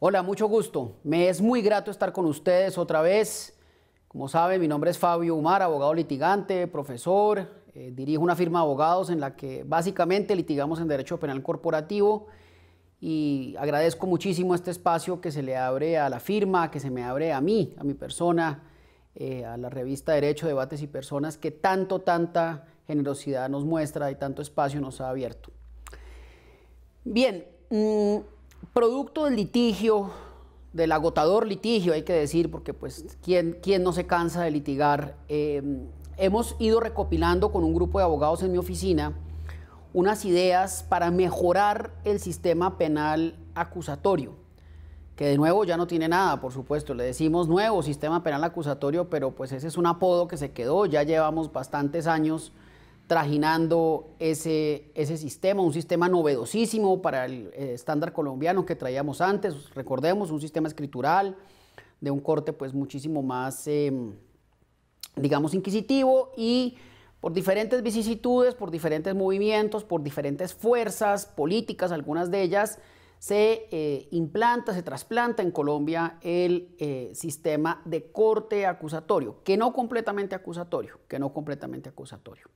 Hola, mucho gusto. Me es muy grato estar con ustedes otra vez. Como saben, mi nombre es Fabio Humar, abogado litigante, profesor. Eh, dirijo una firma de abogados en la que básicamente litigamos en derecho penal corporativo y agradezco muchísimo este espacio que se le abre a la firma, que se me abre a mí, a mi persona, eh, a la revista Derecho, Debates y Personas que tanto, tanta generosidad nos muestra y tanto espacio nos ha abierto. Bien. Mm, producto del litigio, del agotador litigio, hay que decir, porque pues quién, no se cansa de litigar, eh, hemos ido recopilando con un grupo de abogados en mi oficina unas ideas para mejorar el sistema penal acusatorio, que de nuevo ya no tiene nada, por supuesto, le decimos nuevo sistema penal acusatorio, pero pues ese es un apodo que se quedó, ya llevamos bastantes años trajinando ese, sistema, un sistema novedosísimo para el eh, estándar colombiano que traíamos antes, recordemos, un sistema escritural de un corte pues muchísimo más, em, digamos, inquisitivo y por diferentes vicisitudes, por diferentes movimientos, por diferentes fuerzas políticas, algunas de ellas, se eh, implanta, se trasplanta en Colombia el eh, sistema de corte acusatorio, que no completamente acusatorio, que no completamente acusatorio.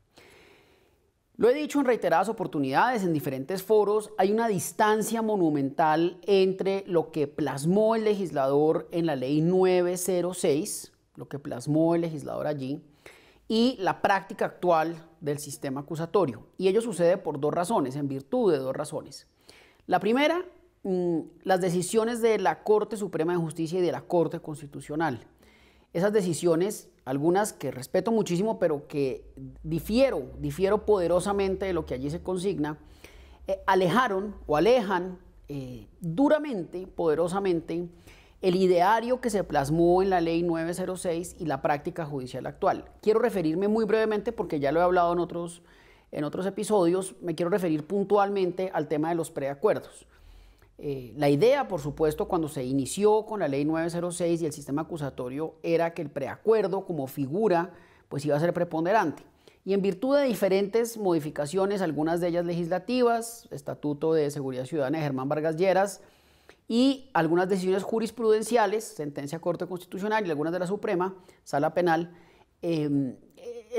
Lo he dicho en reiteradas oportunidades, en diferentes foros, hay una distancia monumental entre lo que plasmó el legislador en la ley 906, lo que plasmó el legislador allí, y la práctica actual del sistema acusatorio. Y ello sucede por dos razones, en virtud de dos razones. La primera, mm, las decisiones de la Corte Suprema de Justicia y de la Corte Constitucional esas decisiones, algunas que respeto muchísimo, pero que difiero, difiero poderosamente de lo que allí se consigna, eh, alejaron o alejan eh, duramente, poderosamente, el ideario que se plasmó en la ley 906 y la práctica judicial actual. Quiero referirme muy brevemente, porque ya lo he hablado en otros, en otros episodios, me quiero referir puntualmente al tema de los preacuerdos. Eh, la idea, por supuesto, cuando se inició con la ley 906 y el sistema acusatorio era que el preacuerdo como figura pues iba a ser preponderante. Y en virtud de diferentes modificaciones, algunas de ellas legislativas, Estatuto de Seguridad Ciudadana de Germán Vargas Lleras, y algunas decisiones jurisprudenciales, sentencia Corte Constitucional y algunas de la Suprema, Sala Penal, em,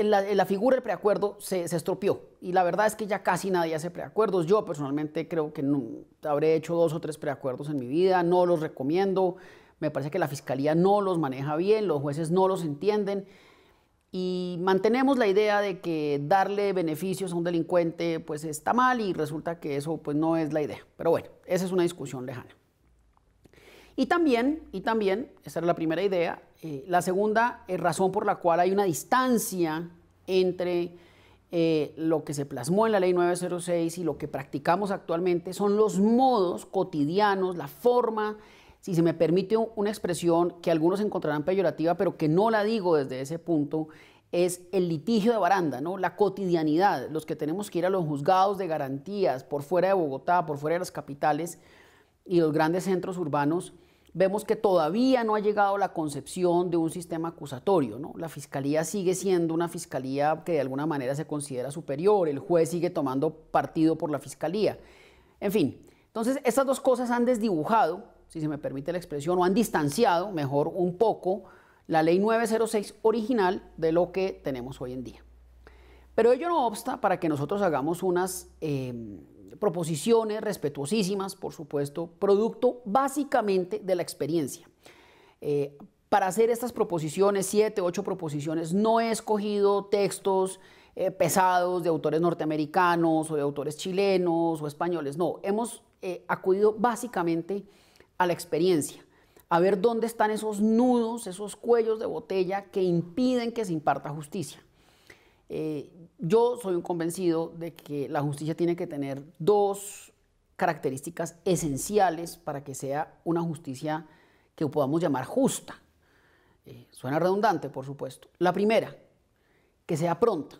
la, figura del preacuerdo se, se, estropeó y la verdad es que ya casi nadie hace preacuerdos. Yo personalmente creo que no, habré hecho dos o tres preacuerdos en mi vida, no los recomiendo, me parece que la fiscalía no los maneja bien, los jueces no los entienden y mantenemos la idea de que darle beneficios a un delincuente pues está mal y resulta que eso pues no es la idea. Pero bueno, esa es una discusión lejana. Y también, y también, esa era la primera idea, eh, la segunda eh, razón por la cual hay una distancia entre eh, lo que se plasmó en la ley 906 y lo que practicamos actualmente son los modos cotidianos, la forma, si se me permite una expresión que algunos encontrarán peyorativa, pero que no la digo desde ese punto, es el litigio de baranda, ¿no? la cotidianidad, los que tenemos que ir a los juzgados de garantías por fuera de Bogotá, por fuera de las capitales y los grandes centros urbanos vemos que todavía no ha llegado la concepción de un sistema acusatorio. ¿no? La fiscalía sigue siendo una fiscalía que de alguna manera se considera superior, el juez sigue tomando partido por la fiscalía. En fin, entonces estas dos cosas han desdibujado, si se me permite la expresión, o han distanciado mejor un poco la ley 906 original de lo que tenemos hoy en día. Pero ello no obsta para que nosotros hagamos unas... Eh, proposiciones respetuosísimas, por supuesto, producto básicamente de la experiencia. Eh, para hacer estas proposiciones, siete, ocho proposiciones, no he escogido textos eh, pesados de autores norteamericanos o de autores chilenos o españoles, no, hemos eh, acudido básicamente a la experiencia, a ver dónde están esos nudos, esos cuellos de botella que impiden que se imparta justicia. Eh, yo soy un convencido de que la justicia tiene que tener dos características esenciales para que sea una justicia que podamos llamar justa. Eh, suena redundante, por supuesto. La primera, que sea pronta,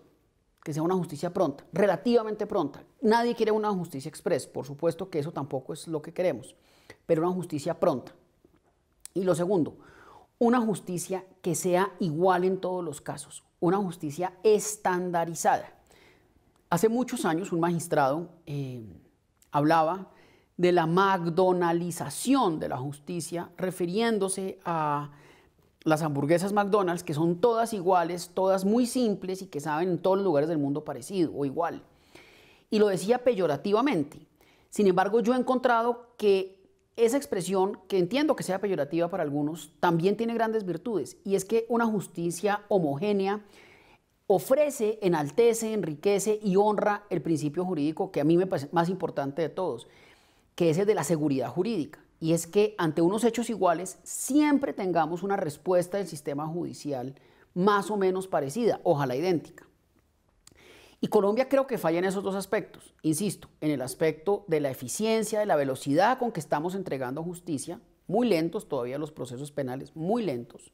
que sea una justicia pronta, relativamente pronta. Nadie quiere una justicia express, por supuesto que eso tampoco es lo que queremos, pero una justicia pronta. Y lo segundo, una justicia que sea igual en todos los casos, una justicia estandarizada. Hace muchos años un magistrado eh, hablaba de la McDonaldización de la justicia, refiriéndose a las hamburguesas McDonald's, que son todas iguales, todas muy simples y que saben en todos los lugares del mundo parecido o igual. Y lo decía peyorativamente. Sin embargo, yo he encontrado que esa expresión, que entiendo que sea peyorativa para algunos, también tiene grandes virtudes y es que una justicia homogénea ofrece, enaltece, enriquece y honra el principio jurídico que a mí me parece más importante de todos, que es el de la seguridad jurídica. Y es que ante unos hechos iguales siempre tengamos una respuesta del sistema judicial más o menos parecida, ojalá idéntica. Y Colombia creo que falla en esos dos aspectos. Insisto, en el aspecto de la eficiencia, de la velocidad con que estamos entregando justicia, muy lentos todavía los procesos penales, muy lentos,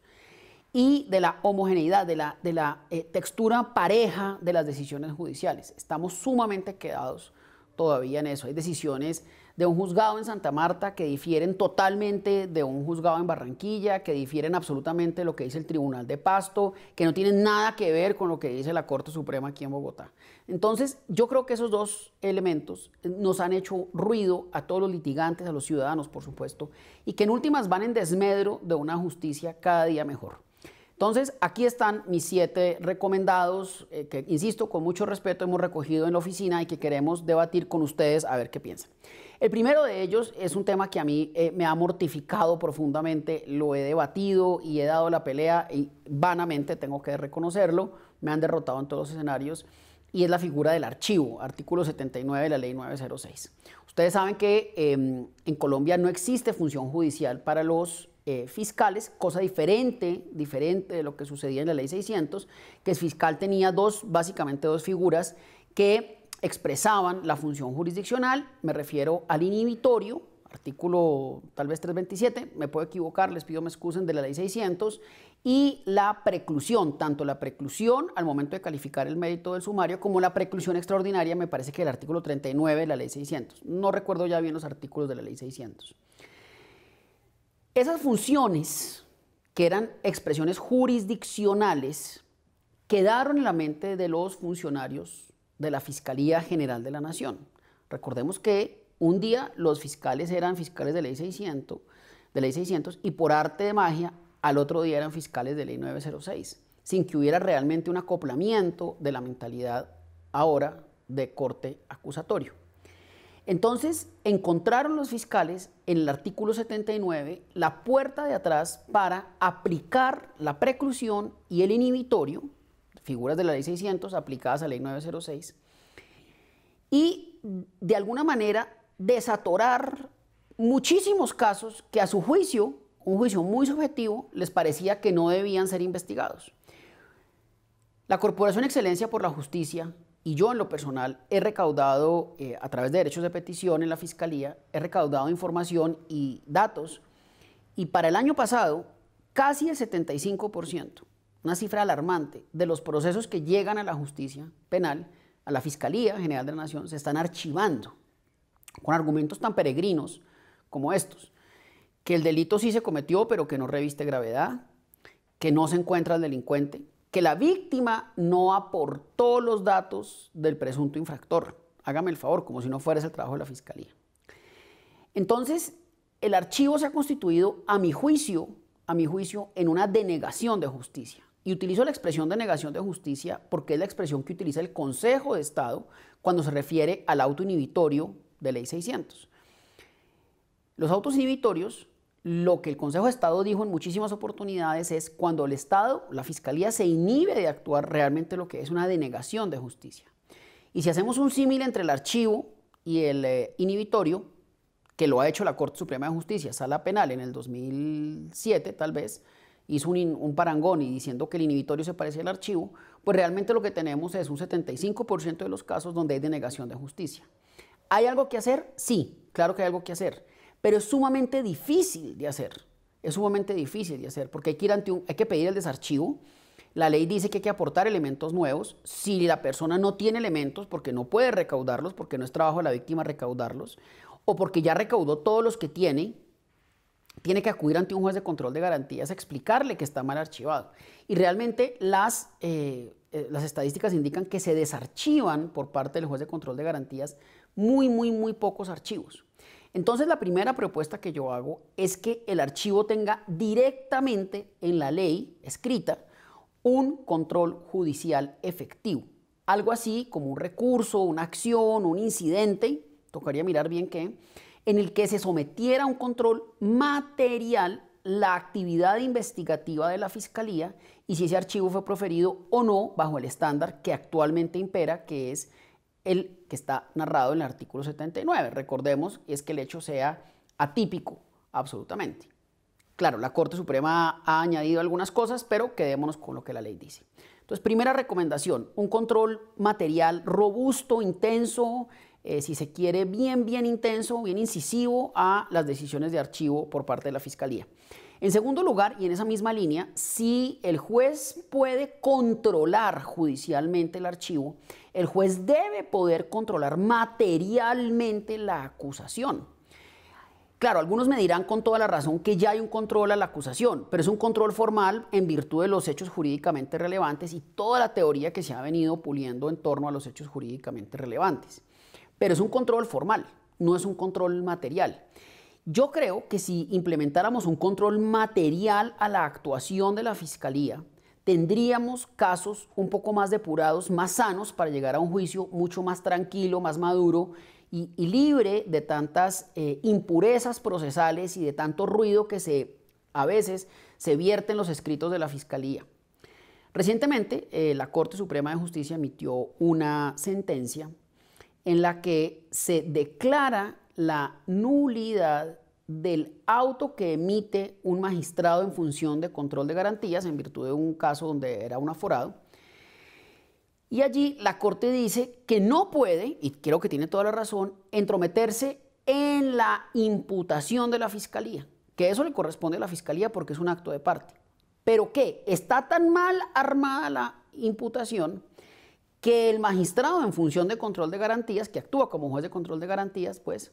y de la homogeneidad, de la, eh, textura pareja de las decisiones judiciales. Estamos sumamente quedados todavía en eso. Hay decisiones de un juzgado en Santa Marta que difieren totalmente de un juzgado en Barranquilla, que difieren absolutamente de lo que dice el Tribunal de Pasto, que no tienen nada que ver con lo que dice la Corte Suprema aquí en Bogotá. Entonces, yo creo que esos dos elementos nos han hecho ruido a todos los litigantes, a los ciudadanos, por supuesto, y que en últimas van en desmedro de una justicia cada día mejor. Entonces, aquí están mis siete recomendados, eh, que, insisto, con mucho respeto hemos recogido en la oficina y que queremos debatir con ustedes a ver qué piensan. El primero de ellos es un tema que a mí eh, me ha mortificado profundamente, lo he debatido y he dado la pelea y vanamente tengo que reconocerlo, me han derrotado en todos los escenarios y es la figura del archivo, artículo 79 de la ley 906. Ustedes saben que em, en Colombia no existe función judicial para los eh, fiscales, cosa diferente, diferente de lo que sucedía en la ley 600, que el fiscal tenía dos, básicamente dos figuras que expresaban la función jurisdiccional, me refiero al inhibitorio, artículo tal vez 327, me puedo equivocar, les pido me excusen de la ley 600, y la preclusión, tanto la preclusión al momento de calificar el mérito del sumario como la preclusión extraordinaria, me parece que el artículo 39 de la ley 600. No recuerdo ya bien los artículos de la ley 600. Esas funciones, que eran expresiones jurisdiccionales, quedaron en la mente de los funcionarios de la Fiscalía General de la Nación. Recordemos que un día los fiscales eran fiscales de ley 600, de ley 600 y por arte de magia al otro día eran fiscales de ley 906, sin que hubiera realmente un acoplamiento de la mentalidad ahora de corte acusatorio. Entonces, encontraron los fiscales en el artículo 79 la puerta de atrás para aplicar la preclusión y el inhibitorio figuras de la ley 600 aplicadas a la ley 906 y de alguna manera desatorar muchísimos casos que a su juicio, un juicio muy subjetivo, les parecía que no debían ser investigados. La Corporación Excelencia por la Justicia y yo en lo personal he recaudado, eh, a través de derechos de petición en la Fiscalía, he recaudado información y datos y para el año pasado casi el 75% una cifra alarmante de los procesos que llegan a la justicia penal, a la Fiscalía General de la Nación, se están archivando con argumentos tan peregrinos como estos, que el delito sí se cometió pero que no reviste gravedad, que no se encuentra el delincuente, que la víctima no aportó los datos del presunto infractor. Hágame el favor, como si no fuera ese el trabajo de la Fiscalía. Entonces, el archivo se ha constituido, a mi juicio, a mi juicio, en una denegación de justicia. Y utilizo la expresión de negación de justicia porque es la expresión que utiliza el Consejo de Estado cuando se refiere al auto inhibitorio de ley 600. Los autos inhibitorios, lo que el Consejo de Estado dijo en muchísimas oportunidades es cuando el Estado, la Fiscalía, se inhibe de actuar realmente lo que es una denegación de justicia. Y si hacemos un símil entre el archivo y el eh, inhibitorio, que lo ha hecho la Corte Suprema de Justicia, Sala Penal, en el 2007 tal vez, hizo un, parangón y diciendo que el inhibitorio se parece al archivo, pues realmente lo que tenemos es un 75% de los casos donde hay denegación de justicia. ¿Hay algo que hacer? Sí, claro que hay algo que hacer, pero es sumamente difícil de hacer. Es sumamente difícil de hacer porque hay que, hay que pedir el desarchivo. La ley dice que hay que aportar elementos nuevos. Si la persona no tiene elementos porque no puede recaudarlos, porque no es trabajo de la víctima recaudarlos, o porque ya recaudó todos los que tiene tiene que acudir ante un juez de control de garantías a explicarle que está mal archivado. Y realmente las, eh, eh, las estadísticas indican que se desarchivan por parte del juez de control de garantías muy, muy, muy pocos archivos. Entonces la primera propuesta que yo hago es que el archivo tenga directamente en la ley escrita un control judicial efectivo. Algo así como un recurso, una acción, un incidente, tocaría mirar bien qué, en el que se sometiera a un control material la actividad investigativa de la Fiscalía y si ese archivo fue proferido o no bajo el estándar que actualmente impera, que es el que está narrado en el artículo 79. Recordemos, es que el hecho sea atípico, absolutamente. Claro, la Corte Suprema ha añadido algunas cosas, pero quedémonos con lo que la ley dice. Entonces, primera recomendación, un control material robusto, intenso, eh, si se quiere, bien, bien intenso, bien incisivo a las decisiones de archivo por parte de la Fiscalía. En segundo lugar, y en esa misma línea, si el juez puede controlar judicialmente el archivo, el juez debe poder controlar materialmente la acusación. Claro, algunos me dirán con toda la razón que ya hay un control a la acusación, pero es un control formal en virtud de los hechos jurídicamente relevantes y toda la teoría que se ha venido puliendo en torno a los hechos jurídicamente relevantes pero es un control formal, no es un control material. Yo creo que si implementáramos un control material a la actuación de la Fiscalía, tendríamos casos un poco más depurados, más sanos para llegar a un juicio mucho más tranquilo, más maduro y, libre de tantas eh, impurezas procesales y de tanto ruido que se, a veces se vierte en los escritos de la Fiscalía. Recientemente, eh, la Corte Suprema de Justicia emitió una sentencia en la que se declara la nulidad del auto que emite un magistrado en función de control de garantías en virtud de un caso donde era un aforado. Y allí la Corte dice que no puede, y creo que tiene toda la razón, entrometerse en la imputación de la Fiscalía, que eso le corresponde a la Fiscalía porque es un acto de parte. Pero que está tan mal armada la imputación que el magistrado en función de control de garantías, que actúa como juez de control de garantías, pues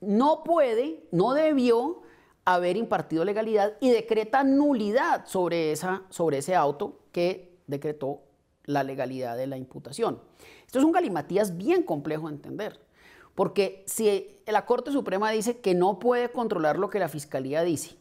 no puede, no debió haber impartido legalidad y decreta nulidad sobre, esa, sobre ese auto que decretó la legalidad de la imputación. Esto es un galimatías bien complejo de entender, porque si la Corte Suprema dice que no puede controlar lo que la Fiscalía dice,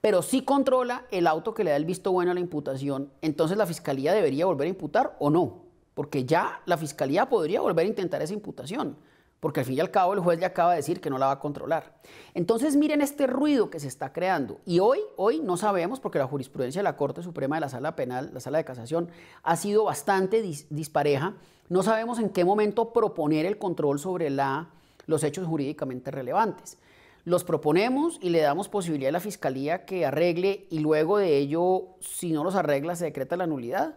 pero sí controla el auto que le da el visto bueno a la imputación, entonces la Fiscalía debería volver a imputar o no porque ya la fiscalía podría volver a intentar esa imputación, porque al fin y al cabo el juez le acaba de decir que no la va a controlar. Entonces miren este ruido que se está creando y hoy hoy no sabemos porque la jurisprudencia de la Corte Suprema de la Sala Penal, la Sala de Casación ha sido bastante dispareja, no sabemos en qué momento proponer el control sobre la los hechos jurídicamente relevantes. Los proponemos y le damos posibilidad a la fiscalía que arregle y luego de ello si no los arregla se decreta la nulidad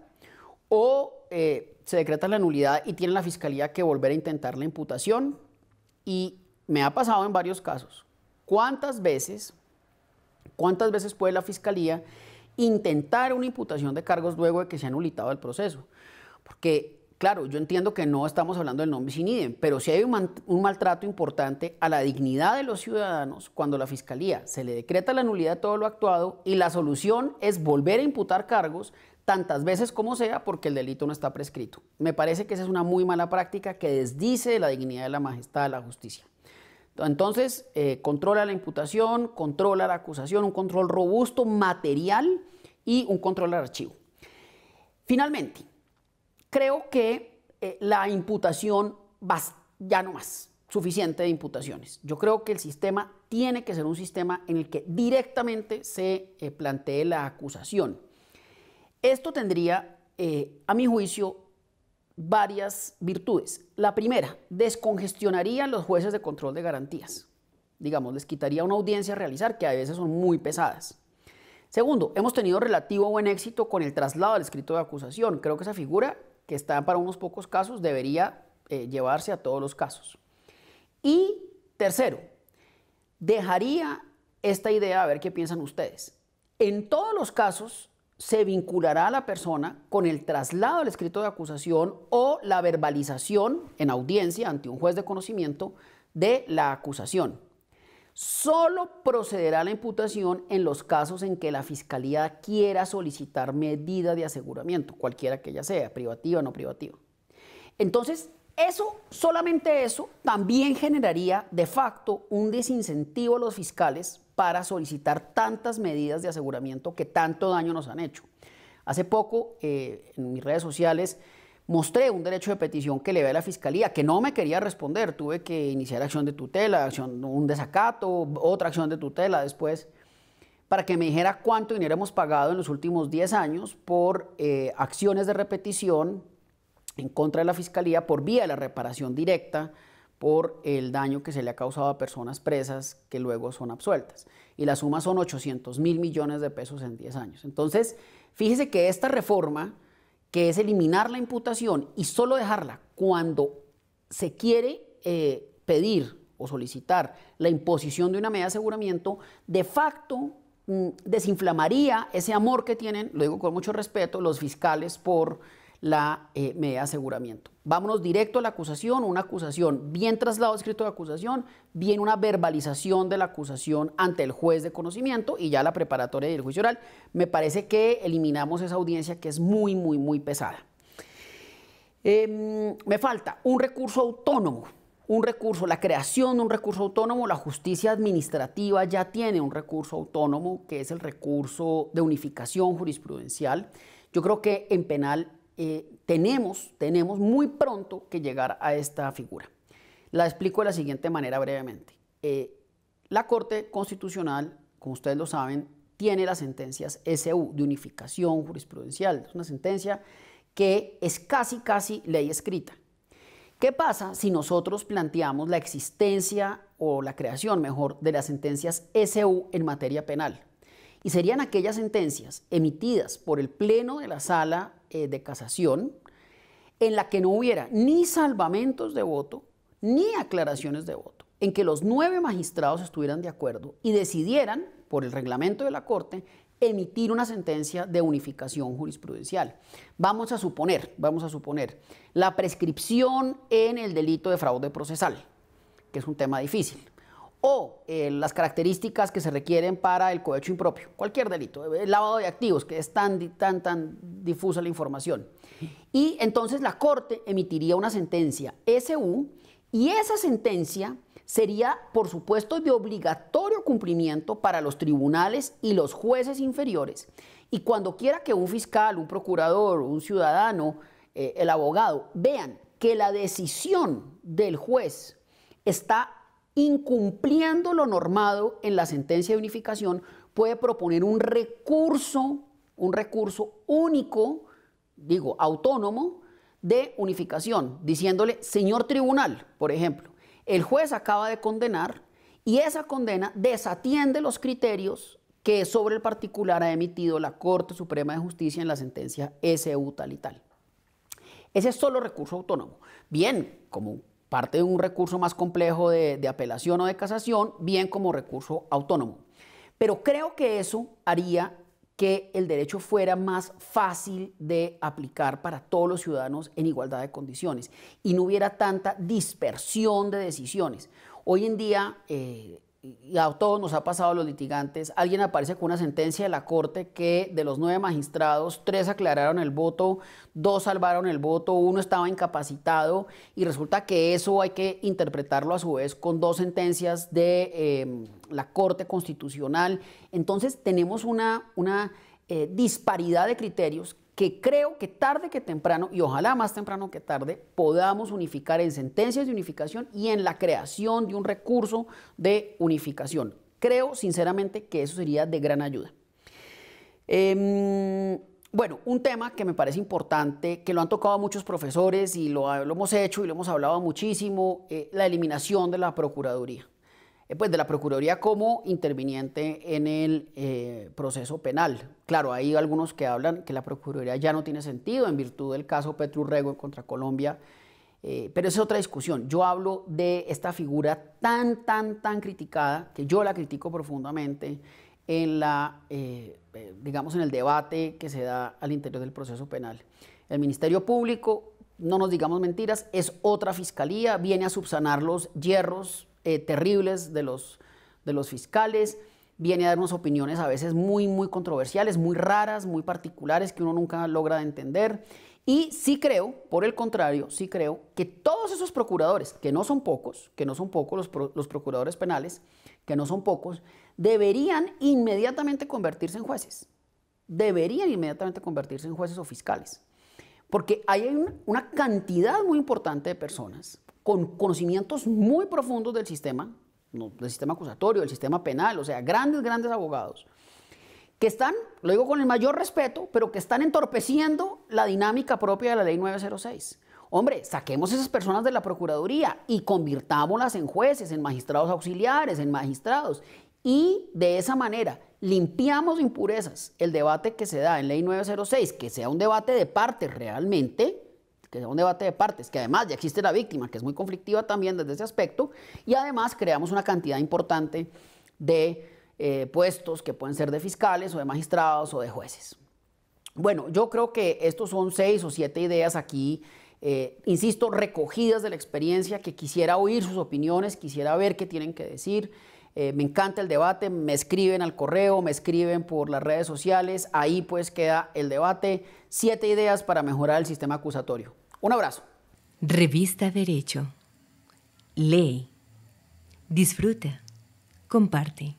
o eh, se decreta la nulidad y tiene la fiscalía que volver a intentar la imputación. Y me ha pasado en varios casos. ¿Cuántas veces, cuántas veces puede la fiscalía intentar una imputación de cargos luego de que se ha nulitado el proceso? Porque claro, yo entiendo que no estamos hablando del nombre sin idem, pero si hay un, maltrato importante a la dignidad de los ciudadanos cuando la fiscalía se le decreta la nulidad de todo lo actuado y la solución es volver a imputar cargos tantas veces como sea porque el delito no está prescrito. Me parece que esa es una muy mala práctica que desdice la dignidad de la majestad de la justicia. Entonces, eh, controla la imputación, controla la acusación, un control robusto, material y un control al archivo. Finalmente, creo que eh, la imputación va, ya no más, suficiente de imputaciones. Yo creo que el sistema tiene que ser un sistema en el que directamente se eh, plantee la acusación. Esto tendría, eh, a mi juicio, varias virtudes. La primera, descongestionaría los jueces de control de garantías. Digamos, les quitaría una audiencia a realizar que a veces son muy pesadas. Segundo, hemos tenido relativo buen éxito con el traslado del escrito de acusación. Creo que esa figura, que está para unos pocos casos, debería eh, llevarse a todos los casos. Y tercero, dejaría esta idea, a ver qué piensan ustedes. En todos los casos se vinculará a la persona con el traslado del escrito de acusación o la verbalización en audiencia ante un juez de conocimiento de la acusación. Solo procederá la imputación en los casos en que la fiscalía quiera solicitar medida de aseguramiento, cualquiera que ella sea, privativa o no privativa. Entonces, eso, solamente eso, también generaría de facto un desincentivo a los fiscales para solicitar tantas medidas de aseguramiento que tanto daño nos han hecho. Hace poco, eh, en mis redes sociales, mostré un derecho de petición que le ve a la fiscalía, que no me quería responder. Tuve que iniciar acción de tutela, acción, un desacato, otra acción de tutela después, para que me dijera cuánto dinero hemos pagado en los últimos 10 años por eh, acciones de repetición en contra de la fiscalía por vía de la reparación directa por el daño que se le ha causado a personas presas que luego son absueltas. Y la suma son 800 mil millones de pesos en 10 años. Entonces, fíjese que esta reforma, que es eliminar la imputación y solo dejarla cuando se quiere eh, pedir o solicitar la imposición de una medida de aseguramiento, de facto mm, desinflamaría ese amor que tienen, lo digo con mucho respeto, los fiscales por la eh, media de aseguramiento. Vámonos directo a la acusación, una acusación, bien traslado escrito de acusación, bien una verbalización de la acusación ante el juez de conocimiento y ya la preparatoria y el juicio oral. Me parece que eliminamos esa audiencia que es muy, muy, muy pesada. Em, me falta un recurso autónomo un recurso, la creación de un recurso autónomo, la justicia administrativa ya tiene un recurso autónomo que es el recurso de unificación jurisprudencial. Yo creo que en penal eh, tenemos, tenemos muy pronto que llegar a esta figura. La explico de la siguiente manera brevemente. Eh, la Corte Constitucional, como ustedes lo saben, tiene las sentencias SU de unificación jurisprudencial. Es una sentencia que es casi, casi ley escrita. ¿Qué pasa si nosotros planteamos la existencia o la creación, mejor, de las sentencias SU en materia penal? y serían aquellas sentencias emitidas por el Pleno de la Sala eh, de Casación en la que no hubiera ni salvamentos de voto ni aclaraciones de voto, en que los nueve magistrados estuvieran de acuerdo y decidieran, por el reglamento de la Corte, emitir una sentencia de unificación jurisprudencial. Vamos a suponer, vamos a suponer, la prescripción en el delito de fraude procesal, que es un tema difícil o eh, las características que se requieren para el cohecho impropio, cualquier delito, eh, el lavado de activos, que es tan, tan, tan difusa la información. Y entonces la Corte emitiría una sentencia SU y esa sentencia sería, por supuesto, de obligatorio cumplimiento para los tribunales y los jueces inferiores. Y cuando quiera que un fiscal, un procurador, un ciudadano, eh, el abogado, vean que la decisión del juez está incumpliendo lo normado en la sentencia de unificación, puede proponer un recurso, un recurso único, digo, autónomo, de unificación, diciéndole, señor tribunal, por ejemplo, el juez acaba de condenar y esa condena desatiende los criterios que sobre el particular ha emitido la Corte Suprema de Justicia en la sentencia SU tal y tal. Ese es solo recurso autónomo. Bien, como parte de un recurso más complejo de, apelación o de casación, bien como recurso autónomo. Pero creo que eso haría que el derecho fuera más fácil de aplicar para todos los ciudadanos en igualdad de condiciones y no hubiera tanta dispersión de decisiones. Hoy en día eh, y a todos nos ha pasado a los litigantes, alguien aparece con una sentencia de la Corte que de los nueve magistrados, tres aclararon el voto, dos salvaron el voto, uno estaba incapacitado y resulta que eso hay que interpretarlo a su vez con dos sentencias de em, la Corte Constitucional. Entonces tenemos una, una eh, disparidad de criterios que creo que tarde que temprano, y ojalá más temprano que tarde, podamos unificar en sentencias de unificación y en la creación de un recurso de unificación. Creo sinceramente que eso sería de gran ayuda. Em, bueno, un tema que me parece importante, que lo han tocado muchos profesores y lo, hemos hecho y lo hemos hablado muchísimo, eh, la eliminación de la Procuraduría. Eh, pues, de la Procuraduría como interviniente en el eh, proceso penal. Claro, hay algunos que hablan que la Procuraduría ya no tiene sentido en virtud del caso Petrus Rego contra Colombia, eh, pero es otra discusión. Yo hablo de esta figura tan, tan, tan criticada, que yo la critico profundamente en la, digamos, en el debate que se da al interior del proceso penal. El Ministerio Público, no nos digamos mentiras, es otra fiscalía, viene a subsanar los hierros eh, terribles de los, de los fiscales, viene a darnos opiniones a veces muy, muy controversiales, muy raras, muy particulares que uno nunca logra entender. Y sí creo, por el contrario, sí creo que todos esos procuradores, que no son pocos, que no son pocos los, los procuradores penales, que no son pocos, deberían inmediatamente convertirse en jueces. Deberían inmediatamente convertirse en jueces o fiscales. Porque hay una cantidad muy importante de personas con conocimientos muy profundos del sistema, del sistema acusatorio, del sistema penal, o sea, grandes, grandes abogados, que están, lo digo con el mayor respeto, pero que están entorpeciendo la dinámica propia de la ley 906. Hombre, saquemos esas personas de la Procuraduría y convirtámoslas en jueces, en magistrados auxiliares, en magistrados. Y de esa manera limpiamos impurezas. El debate que se da en Ley 906, que sea un debate de parte realmente, que sea un debate de partes, que además ya existe la víctima, que es muy conflictiva también desde ese aspecto, y además creamos una cantidad importante de eh, puestos que pueden ser de fiscales o de magistrados o de jueces. Bueno, yo creo que estos son seis o siete ideas aquí eh, insisto, recogidas de la experiencia, que quisiera oír sus opiniones, quisiera ver qué tienen que decir. Eh, me encanta el debate, me escriben al correo, me escriben por las redes sociales, ahí pues queda el debate, siete ideas para mejorar el sistema acusatorio. Un abrazo. Revista Derecho. Lee. Disfruta. Comparte.